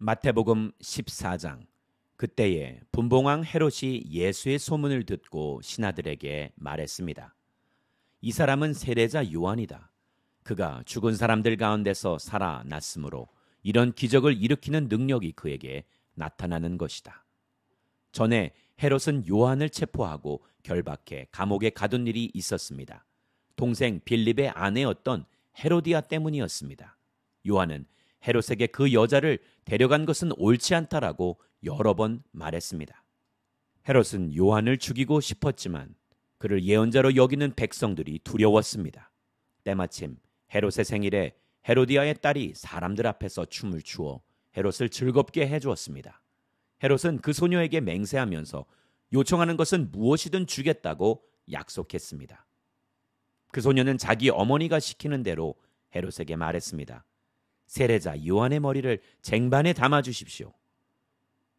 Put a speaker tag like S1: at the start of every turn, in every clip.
S1: 마태복음 14장 그때에 분봉왕 헤롯이 예수의 소문을 듣고 신하들에게 말했습니다. 이 사람은 세례자 요한이다. 그가 죽은 사람들 가운데서 살아났으므로 이런 기적을 일으키는 능력이 그에게 나타나는 것이다. 전에 헤롯은 요한을 체포하고 결박해 감옥에 가둔 일이 있었습니다. 동생 빌립의 아내였던 헤로디아 때문이었습니다. 요한은 헤롯에게 그 여자를 데려간 것은 옳지 않다라고 여러 번 말했습니다. 헤롯은 요한을 죽이고 싶었지만 그를 예언자로 여기는 백성들이 두려웠습니다. 때마침 헤롯의 생일에 헤로디아의 딸이 사람들 앞에서 춤을 추어 헤롯을 즐겁게 해주었습니다. 헤롯은 그 소녀에게 맹세하면서 요청하는 것은 무엇이든 주겠다고 약속했습니다. 그 소녀는 자기 어머니가 시키는 대로 헤롯에게 말했습니다. 세례자 요한의 머리를 쟁반에 담아 주십시오.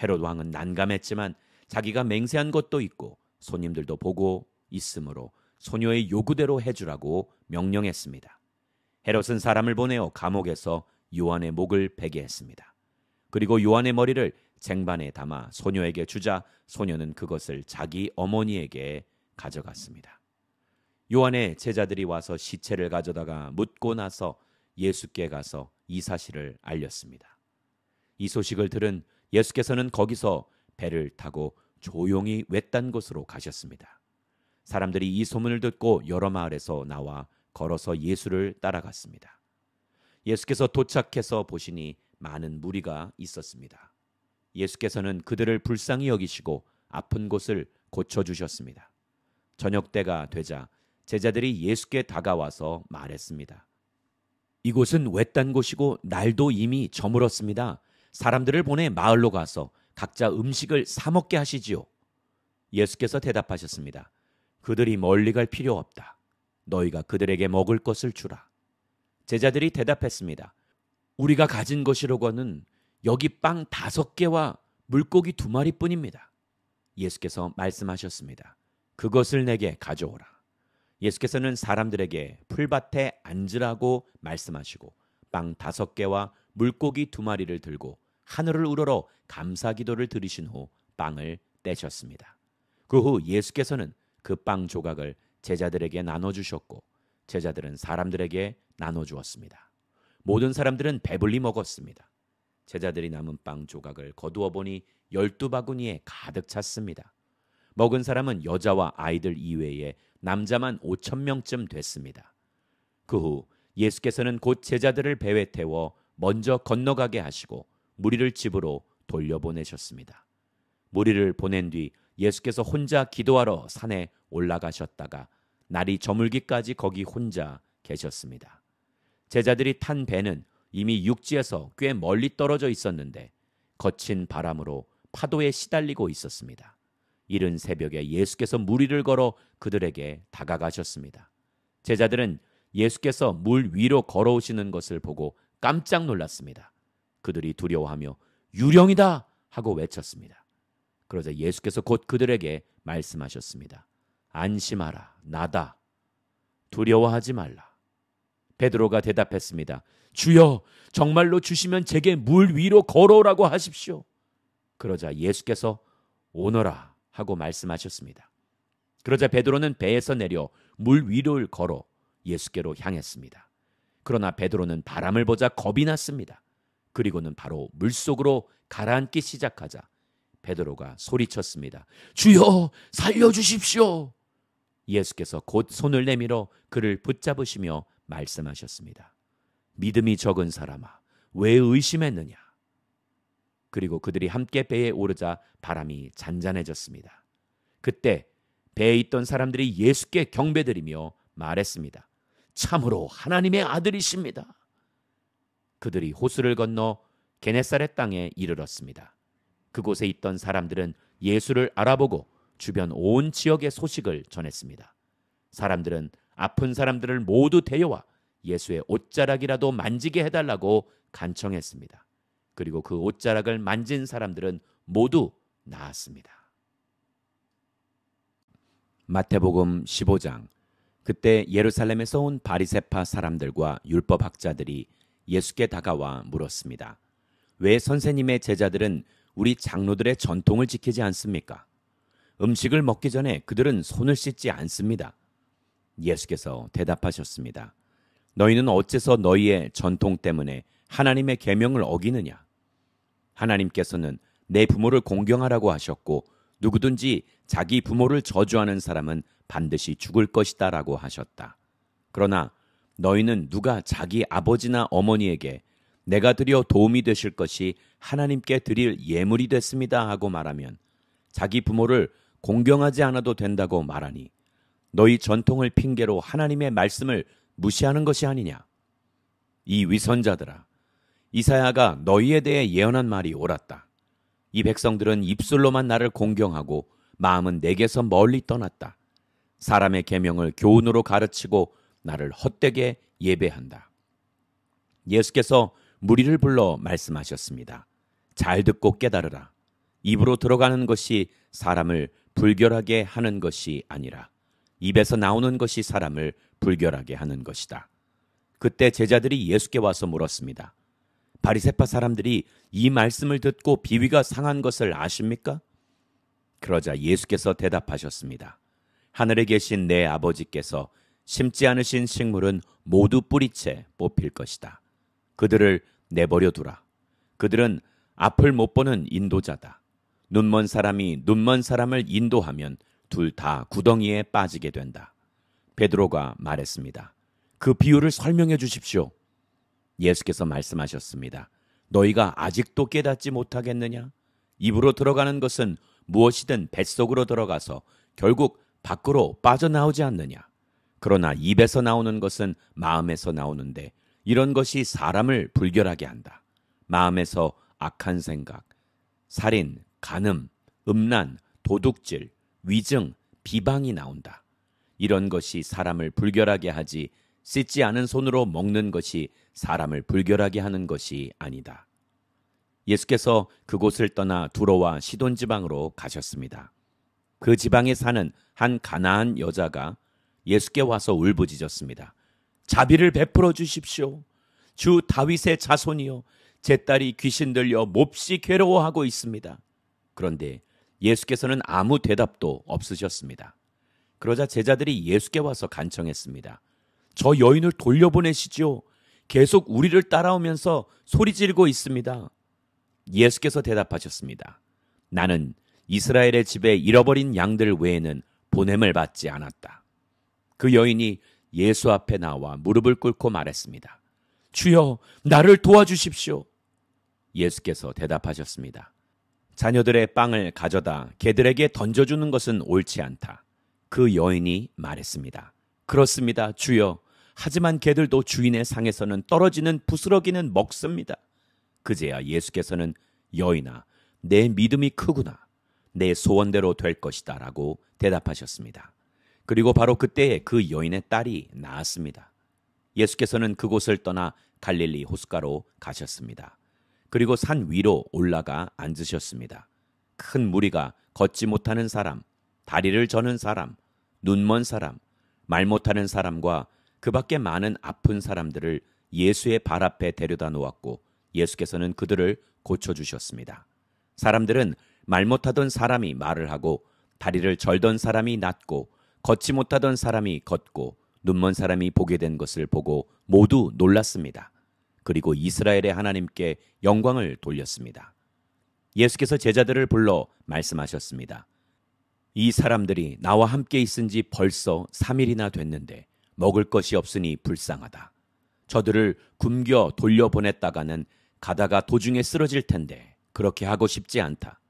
S1: 헤롯 왕은 난감했지만 자기가 맹세한 것도 있고 손님들도 보고 있으므로 소녀의 요구대로 해주라고 명령했습니다. 헤롯은 사람을 보내어 감옥에서 요한의 목을 베게 했습니다. 그리고 요한의 머리를 쟁반에 담아 소녀에게 주자 소녀는 그것을 자기 어머니에게 가져갔습니다. 요한의 제자들이 와서 시체를 가져다가 묻고 나서 예수께 가서 이 사실을 알렸습니다. 이 소식을 들은 예수께서는 거기서 배를 타고 조용히 외딴 곳으로 가셨습니다. 사람들이 이 소문을 듣고 여러 마을에서 나와 걸어서 예수를 따라갔습니다. 예수께서 도착해서 보시니 많은 무리가 있었습니다. 예수께서는 그들을 불쌍히 여기시고 아픈 곳을 고쳐주셨습니다. 저녁 때가 되자 제자들이 예수께 다가와서 말했습니다. 이곳은 외딴 곳이고 날도 이미 저물었습니다. 사람들을 보내 마을로 가서 각자 음식을 사 먹게 하시지요. 예수께서 대답하셨습니다. 그들이 멀리 갈 필요 없다. 너희가 그들에게 먹을 것을 주라. 제자들이 대답했습니다. 우리가 가진 것이로거는 여기 빵 다섯 개와 물고기 두 마리뿐입니다. 예수께서 말씀하셨습니다. 그것을 내게 가져오라. 예수께서는 사람들에게 풀밭에 앉으라고 말씀하시고 빵 다섯 개와 물고기 두 마리를 들고 하늘을 우러러 감사 기도를 들리신후 빵을 떼셨습니다. 그 후 예수께서는 그 빵 조각을 제자들에게 나눠 주셨고 제자들은 사람들에게 나눠 주었습니다. 모든 사람들은 배불리 먹었습니다. 제자들이 남은 빵 조각을 거두어 보니 열두 바구니에 가득 찼습니다. 먹은 사람은 여자와 아이들 이외에 남자만 5천 명쯤 됐습니다. 그 후 예수께서는 곧 제자들을 배에 태워 먼저 건너가게 하시고 무리를 집으로 돌려보내셨습니다. 무리를 보낸 뒤 예수께서 혼자 기도하러 산에 올라가셨다가 날이 저물기까지 거기 혼자 계셨습니다. 제자들이 탄 배는 이미 육지에서 꽤 멀리 떨어져 있었는데 거친 바람으로 파도에 시달리고 있었습니다. 이른 새벽에 예수께서 무리를 걸어 그들에게 다가가셨습니다. 제자들은 예수께서 물 위로 걸어오시는 것을 보고 깜짝 놀랐습니다. 그들이 두려워하며 유령이다 하고 외쳤습니다. 그러자 예수께서 곧 그들에게 말씀하셨습니다. 안심하라 나다 두려워하지 말라. 베드로가 대답했습니다. 주여 정말로 주시면 제게 물 위로 걸어오라고 하십시오. 그러자 예수께서 오너라 하고 말씀하셨습니다. 그러자 베드로는 배에서 내려 물 위를 걸어 예수께로 향했습니다. 그러나 베드로는 바람을 보자 겁이 났습니다. 그리고는 바로 물속으로 가라앉기 시작하자 베드로가 소리쳤습니다. 주여 살려주십시오. 예수께서 곧 손을 내밀어 그를 붙잡으시며 말씀하셨습니다. 믿음이 적은 사람아 왜 의심했느냐? 그리고 그들이 함께 배에 오르자 바람이 잔잔해졌습니다. 그때 배에 있던 사람들이 예수께 경배드리며 말했습니다. 참으로 하나님의 아들이십니다. 그들이 호수를 건너 게네사렛 땅에 이르렀습니다. 그곳에 있던 사람들은 예수를 알아보고 주변 온 지역의 소식을 전했습니다. 사람들은 아픈 사람들을 모두 데려와 예수의 옷자락이라도 만지게 해달라고 간청했습니다. 그리고 그 옷자락을 만진 사람들은 모두 나았습니다. 마태복음 15장 그때 예루살렘에서 온 바리세파 사람들과 율법 학자들이 예수께 다가와 물었습니다. 왜 선생님의 제자들은 우리 장로들의 전통을 지키지 않습니까? 음식을 먹기 전에 그들은 손을 씻지 않습니다. 예수께서 대답하셨습니다. 너희는 어째서 너희의 전통 때문에 하나님의 계명을 어기느냐? 하나님께서는 내 부모를 공경하라고 하셨고 누구든지 자기 부모를 저주하는 사람은 반드시 죽을 것이다 라고 하셨다. 그러나 너희는 누가 자기 아버지나 어머니에게 내가 드려 도움이 되실 것이 하나님께 드릴 예물이 됐습니다 하고 말하면 자기 부모를 공경하지 않아도 된다고 말하니 너희 전통을 핑계로 하나님의 말씀을 무시하는 것이 아니냐. 이 위선자들아, 이사야가 너희에 대해 예언한 말이 옳았다. 이 백성들은 입술로만 나를 공경하고 마음은 내게서 멀리 떠났다. 사람의 계명을 교훈으로 가르치고 나를 헛되게 예배한다. 예수께서 무리를 불러 말씀하셨습니다. 잘 듣고 깨달으라. 입으로 들어가는 것이 사람을 불결하게 하는 것이 아니라 입에서 나오는 것이 사람을 불결하게 하는 것이다. 그때 제자들이 예수께 와서 물었습니다. 바리새파 사람들이 이 말씀을 듣고 비위가 상한 것을 아십니까? 그러자 예수께서 대답하셨습니다. 하늘에 계신 내 아버지께서 심지 않으신 식물은 모두 뿌리채 뽑힐 것이다. 그들을 내버려 두라. 그들은 앞을 못 보는 인도자다. 눈먼 사람이 눈먼 사람을 인도하면 둘 다 구덩이에 빠지게 된다. 베드로가 말했습니다. 그 비유를 설명해 주십시오. 예수께서 말씀하셨습니다. 너희가 아직도 깨닫지 못하겠느냐? 입으로 들어가는 것은 무엇이든 뱃속으로 들어가서 결국 밖으로 빠져나오지 않느냐? 그러나 입에서 나오는 것은 마음에서 나오는데 이런 것이 사람을 불결하게 한다. 마음에서 악한 생각, 살인, 간음, 음란, 도둑질, 위증, 비방이 나온다. 이런 것이 사람을 불결하게 하지 씻지 않은 손으로 먹는 것이 사람을 불결하게 하는 것이 아니다. 예수께서 그곳을 떠나 두로와 시돈 지방으로 가셨습니다. 그 지방에 사는 한가나한 여자가 예수께 와서 울부짖었습니다. 자비를 베풀어 주십시오. 주 다윗의 자손이요 제 딸이 귀신 들려 몹시 괴로워하고 있습니다. 그런데 예수께서는 아무 대답도 없으셨습니다. 그러자 제자들이 예수께 와서 간청했습니다. 저 여인을 돌려보내시죠 계속 우리를 따라오면서 소리 지르고 있습니다. 예수께서 대답하셨습니다. 나는 이스라엘의 집에 잃어버린 양들 외에는 보냄을 받지 않았다. 그 여인이 예수 앞에 나와 무릎을 꿇고 말했습니다. 주여, 나를 도와주십시오. 예수께서 대답하셨습니다. 자녀들의 빵을 가져다 개들에게 던져주는 것은 옳지 않다. 그 여인이 말했습니다. 그렇습니다, 주여. 하지만 개들도 주인의 상에서는 떨어지는 부스러기는 먹습니다. 그제야 예수께서는 여인아, 내 믿음이 크구나. 내 소원대로 될 것이다. 라고 대답하셨습니다. 그리고 바로 그때에 그 여인의 딸이 나았습니다. 예수께서는 그곳을 떠나 갈릴리 호숫가로 가셨습니다. 그리고 산 위로 올라가 앉으셨습니다. 큰 무리가 걷지 못하는 사람, 다리를 저는 사람, 눈먼 사람, 말 못하는 사람과 그 밖에 많은 아픈 사람들을 예수의 발 앞에 데려다 놓았고 예수께서는 그들을 고쳐주셨습니다. 사람들은 말 못하던 사람이 말을 하고 다리를 절던 사람이 낫고 걷지 못하던 사람이 걷고 눈먼 사람이 보게 된 것을 보고 모두 놀랐습니다. 그리고 이스라엘의 하나님께 영광을 돌렸습니다. 예수께서 제자들을 불러 말씀하셨습니다. 이 사람들이 나와 함께 있은 지 벌써 3일이나 됐는데 먹을 것이 없으니 불쌍하다. 저들을 굶겨 돌려보냈다가는 가다가 도중에 쓰러질 텐데 그렇게 하고 싶지 않다.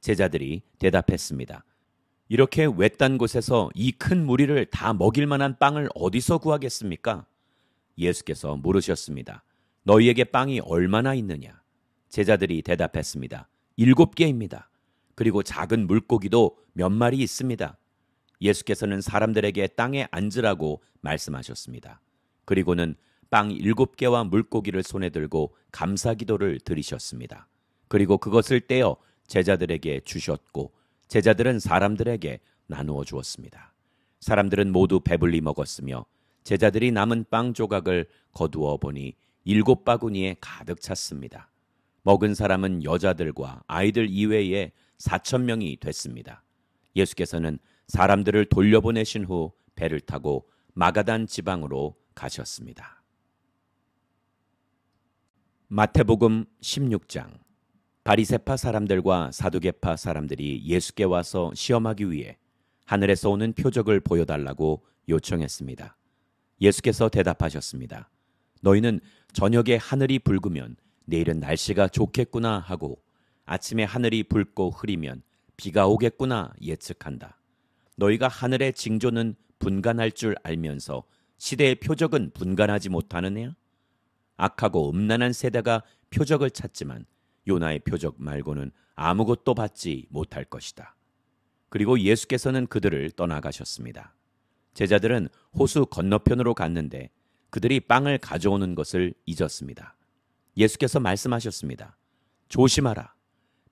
S1: 제자들이 대답했습니다. 이렇게 외딴 곳에서 이 큰 무리를 다 먹일 만한 빵을 어디서 구하겠습니까? 예수께서 물으셨습니다. 너희에게 빵이 얼마나 있느냐? 제자들이 대답했습니다. 일곱 개입니다. 그리고 작은 물고기도 몇 마리 있습니다. 예수께서는 사람들에게 땅에 앉으라고 말씀하셨습니다. 그리고는 빵 일곱 개와 물고기를 손에 들고 감사 기도를 드리셨습니다. 그리고 그것을 떼어 제자들에게 주셨고 제자들은 사람들에게 나누어 주었습니다. 사람들은 모두 배불리 먹었으며 제자들이 남은 빵 조각을 거두어 보니 일곱 바구니에 가득 찼습니다. 먹은 사람은 여자들과 아이들 이외에 4천 명이 됐습니다. 예수께서는 사람들을 돌려보내신 후 배를 타고 마가단 지방으로 가셨습니다. 마태복음 16장 바리세파 사람들과 사두개파 사람들이 예수께 와서 시험하기 위해 하늘에서 오는 표적을 보여달라고 요청했습니다. 예수께서 대답하셨습니다. 너희는 저녁에 하늘이 붉으면 내일은 날씨가 좋겠구나 하고 아침에 하늘이 붉고 흐리면 비가 오겠구나 예측한다. 너희가 하늘의 징조는 분간할 줄 알면서 시대의 표적은 분간하지 못하느냐? 악하고 음란한 세대가 표적을 찾지만 요나의 표적 말고는 아무것도 받지 못할 것이다. 그리고 예수께서는 그들을 떠나가셨습니다. 제자들은 호수 건너편으로 갔는데 그들이 빵을 가져오는 것을 잊었습니다. 예수께서 말씀하셨습니다. 조심하라.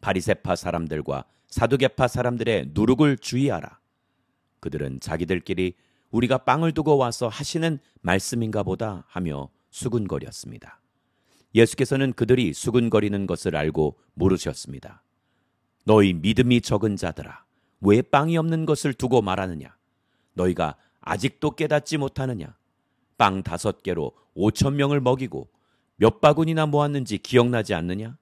S1: 바리세파 사람들과 사두개파 사람들의 누룩을 주의하라. 그들은 자기들끼리 우리가 빵을 두고 와서 하시는 말씀인가 보다 하며 수군거렸습니다. 예수께서는 그들이 수군거리는 것을 알고 물으셨습니다. 너희 믿음이 적은 자들아, 왜 빵이 없는 것을 두고 말하느냐? 너희가 아직도 깨닫지 못하느냐? 빵 다섯 개로 오천 명을 먹이고 몇 바구니나 모았는지 기억나지 않느냐?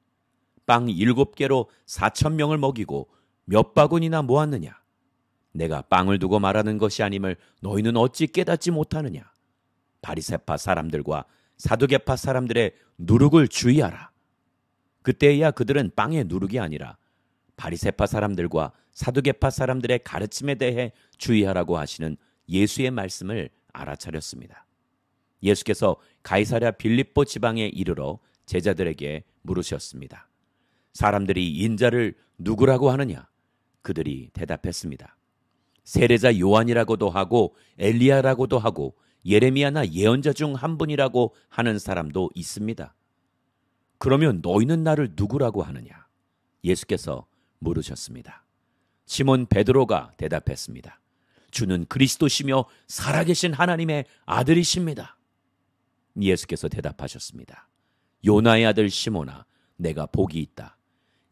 S1: 빵 일곱 개로 사천 명을 먹이고 몇 바구니나 모았느냐? 내가 빵을 두고 말하는 것이 아님을 너희는 어찌 깨닫지 못하느냐? 바리새파 사람들과 사두개파 사람들의 누룩을 주의하라. 그때야 그들은 빵의 누룩이 아니라 바리새파 사람들과 사두개파 사람들의 가르침에 대해 주의하라고 하시는 예수의 말씀을 알아차렸습니다. 예수께서 가이사랴 빌립보 지방에 이르러 제자들에게 물으셨습니다. 사람들이 인자를 누구라고 하느냐? 그들이 대답했습니다. 세례자 요한이라고도 하고 엘리야라고도 하고 예레미야나 예언자 중 한 분이라고 하는 사람도 있습니다. 그러면 너희는 나를 누구라고 하느냐? 예수께서 물으셨습니다. 시몬 베드로가 대답했습니다. 주는 그리스도시며 살아계신 하나님의 아들이십니다. 예수께서 대답하셨습니다. 요나의 아들 시몬아, 내가 복이 있다.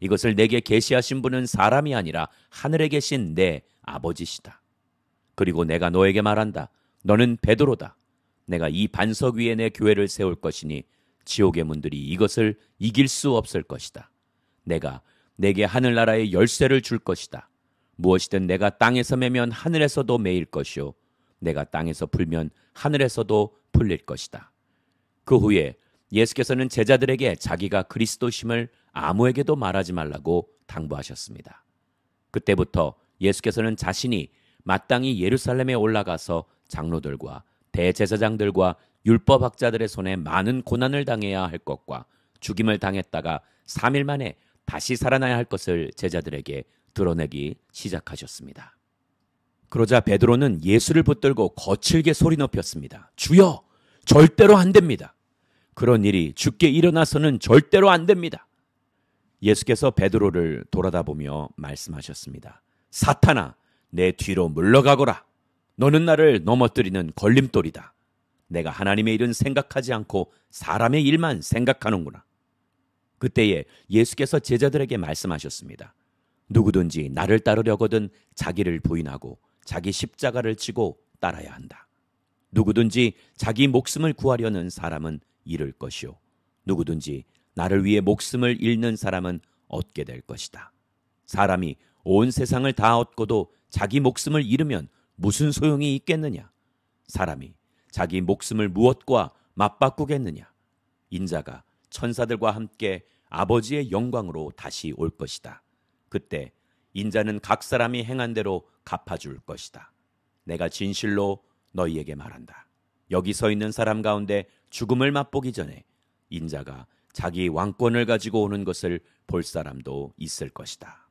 S1: 이것을 내게 계시하신 분은 사람이 아니라 하늘에 계신 내 아버지시다. 그리고 내가 너에게 말한다. 너는 베드로다. 내가 이 반석 위에 내 교회를 세울 것이니 지옥의 문들이 이것을 이길 수 없을 것이다. 내가 내게 하늘나라의 열쇠를 줄 것이다. 무엇이든 내가 땅에서 매면 하늘에서도 매일 것이요. 내가 땅에서 풀면 하늘에서도 풀릴 것이다. 그 후에 예수께서는 제자들에게 자기가 그리스도심을 아무에게도 말하지 말라고 당부하셨습니다. 그때부터 예수께서는 자신이 마땅히 예루살렘에 올라가서 장로들과 대제사장들과 율법학자들의 손에 많은 고난을 당해야 할 것과 죽임을 당했다가 3일 만에 다시 살아나야 할 것을 제자들에게 드러내기 시작하셨습니다. 그러자 베드로는 예수를 붙들고 거칠게 소리 높였습니다. 주여, 절대로 안 됩니다. 그런 일이 죽게 일어나서는 절대로 안 됩니다. 예수께서 베드로를 돌아다보며 말씀하셨습니다. 사탄아, 내 뒤로 물러가거라. 너는 나를 넘어뜨리는 걸림돌이다. 내가 하나님의 일은 생각하지 않고 사람의 일만 생각하는구나. 그때에 예수께서 제자들에게 말씀하셨습니다. 누구든지 나를 따르려거든 자기를 부인하고 자기 십자가를 치고 따라야 한다. 누구든지 자기 목숨을 구하려는 사람은 잃을 것이요. 누구든지 나를 위해 목숨을 잃는 사람은 얻게 될 것이다. 사람이 온 세상을 다 얻고도 자기 목숨을 잃으면 무슨 소용이 있겠느냐? 사람이 자기 목숨을 무엇과 맞바꾸겠느냐? 인자가 천사들과 함께 아버지의 영광으로 다시 올 것이다. 그때 인자는 각 사람이 행한 대로 갚아줄 것이다. 내가 진실로 너희에게 말한다. 여기 서 있는 사람 가운데 죽음을 맛보기 전에 인자가 자기 왕권을 가지고 오는 것을 볼 사람도 있을 것이다.